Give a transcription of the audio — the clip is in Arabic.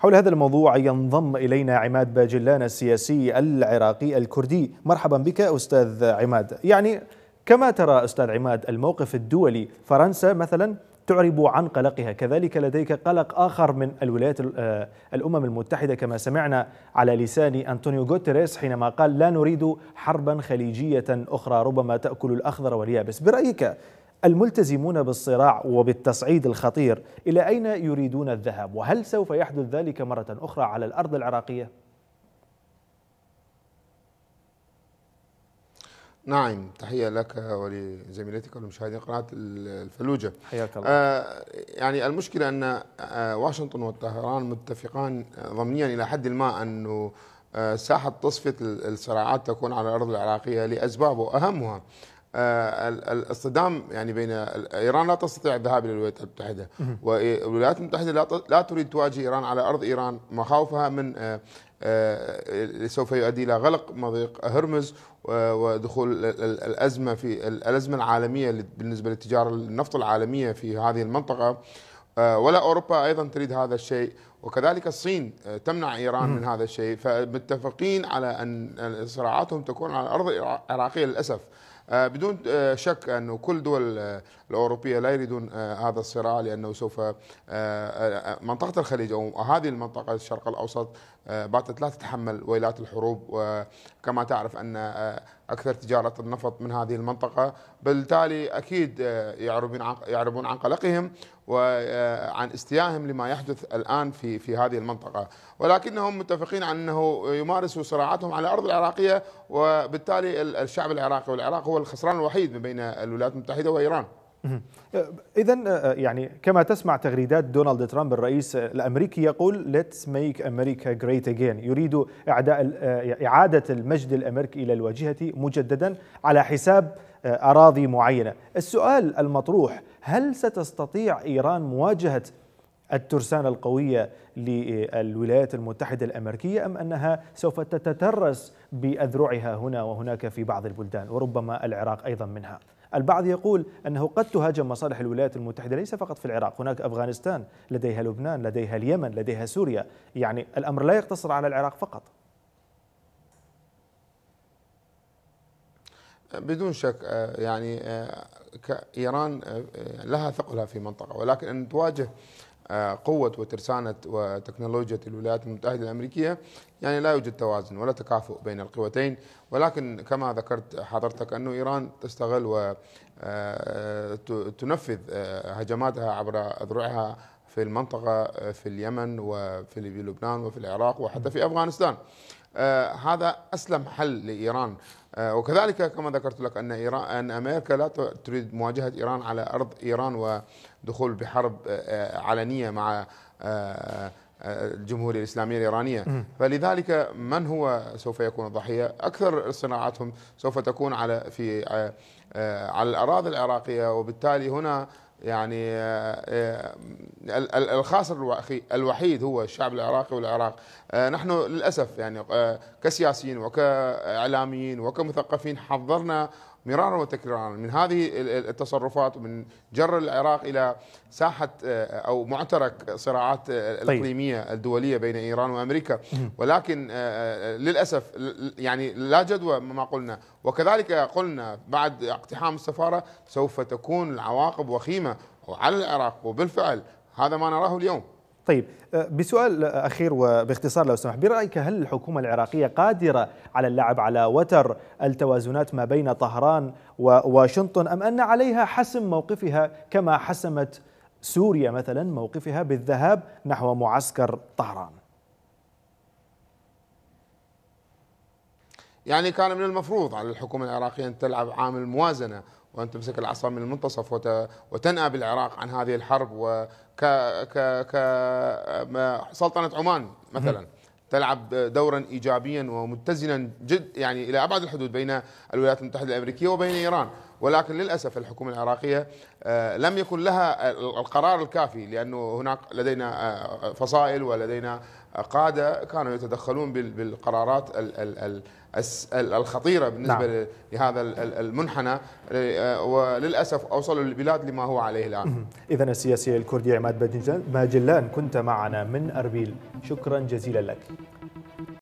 حول هذا الموضوع ينضم إلينا عماد باجلان السياسي العراقي الكردي مرحبا بك أستاذ عماد يعني كما ترى أستاذ عماد الموقف الدولي فرنسا مثلا تعرب عن قلقها كذلك لديك قلق آخر من الولايات آه، الأمم المتحدة كما سمعنا على لسان أنطونيو غوتيريس حينما قال لا نريد حربا خليجية أخرى ربما تأكل الأخضر واليابس برأيك الملتزمون بالصراع وبالتصعيد الخطير الى اين يريدون الذهاب وهل سوف يحدث ذلك مره اخرى على الارض العراقيه نعم تحية لك ولزميلتك ولمشاهدين قناة الفلوجة حياك الله آه يعني المشكلة أن آه، واشنطن والطهران متفقان ضمنيا إلى حد ما أنه آه، ساحة تصفية الصراعات تكون على الأرض العراقية لأسباب وأهمها آه، الاصطدام يعني بين ايران لا تستطيع الذهاب الى الولايات المتحده والولايات إيه، المتحده لا تريد تواجه ايران على ارض ايران مخاوفها من آه، آه، سوف يؤدي الى غلق مضيق هرمز ودخول الازمه في الازمه العالميه بالنسبه للتجاره النفط العالميه في هذه المنطقه ولا اوروبا ايضا تريد هذا الشيء وكذلك الصين تمنع ايران من هذا الشيء فمتفقين على ان صراعاتهم تكون على الارض العراقيه للاسف آه، بدون آه، شك أنه كل دول آه، الأوروبية لا يريدون هذا الصراع لأنه سوف منطقة الخليج أو هذه المنطقة الشرق الأوسط باتت لا تتحمل ويلات الحروب وكما تعرف أن اكثر تجاره النفط من هذه المنطقه بالتالي اكيد آه، يعربون يعربون عن قلقهم وعن آه، استيائهم لما يحدث الان في في هذه المنطقه ولكنهم متفقين على انه يمارسوا صراعاتهم على الارض العراقيه وبالتالي الشعب العراقي والعراق هو الخسران الوحيد بين الولايات المتحده وايران إذا آه، آه، يعني كما تسمع تغريدات دونالد ترامب الرئيس الأمريكي يقول Let's make America great again يريد إعداء آه، إعادة المجد الأمريكي إلى الواجهة مجددا على حساب أراضي معينة السؤال المطروح هل ستستطيع إيران مواجهة الترسانة القوية للولايات المتحدة الأمريكية أم أنها سوف تتترس بأذرعها هنا وهناك في بعض البلدان وربما العراق أيضا منها البعض يقول أنه قد تهاجم مصالح الولايات المتحدة ليس فقط في العراق هناك أفغانستان لديها لبنان لديها اليمن لديها سوريا يعني الأمر لا يقتصر على العراق فقط بدون شك آه، يعني آه، ايران آه، لها ثقلها في منطقه ولكن ان تواجه قوة وترسانة وتكنولوجيا الولايات المتحدة الأمريكية يعني لا يوجد توازن ولا تكافؤ بين القوتين ولكن كما ذكرت حضرتك أنه إيران تستغل وتنفذ آه، آه، هجماتها عبر أذرعها في المنطقة آه، في اليمن وفي لبنان وفي العراق وحتى في أفغانستان آه، هذا أسلم حل لإيران آه، وكذلك كما ذكرت لك أن إيران أن أمريكا لا تريد مواجهة إيران على أرض إيران ودخول بحرب علنية مع الجمهورية الإسلامية الإيرانية فلذلك من هو سوف يكون الضحية أكثر صناعاتهم سوف تكون على في على الأراضي العراقية وبالتالي هنا يعني آه، آه، الخاسر الوحيد هو الشعب العراقي والعراق آه، نحن للاسف يعني كسياسيين وكاعلاميين وكمثقفين حضرنا مرارا وتكرارا من هذه التصرفات ومن جر العراق الى ساحه آه، او معترك صراعات آه، طيب. الاقليميه الدوليه بين ايران وامريكا ولكن آه، للاسف يعني لا جدوى ما قلنا وكذلك قلنا بعد اقتحام السفاره سوف تكون العواقب وخيمه على العراق وبالفعل هذا ما نراه اليوم طيب آه، بسؤال آه، أخير وباختصار لو سمح برأيك هل الحكومة العراقية قادرة على اللعب على وتر التوازنات ما بين طهران وواشنطن أم أن عليها حسم موقفها كما حسمت سوريا مثلا موقفها بالذهاب نحو معسكر طهران يعني كان من المفروض على الحكومة العراقية أن تلعب عامل موازنة وان تمسك العصا من المنتصف وتنأى بالعراق عن هذه الحرب وك ك ك سلطنه عمان مثلا تلعب دورا ايجابيا ومتزنا جد يعني الى ابعد الحدود بين الولايات المتحده الامريكيه وبين ايران ولكن للاسف الحكومه العراقيه آه، لم يكن لها القرار الكافي لانه هناك لدينا آه، فصائل ولدينا آه، قاده كانوا يتدخلون بالقرارات الخطيره بالنسبه نعم. لهذا المنحنى وللاسف اوصلوا البلاد لما هو عليه الان. اذا السياسي الكردي عماد ماجلان كنت معنا من اربيل شكرا جزيلا لك.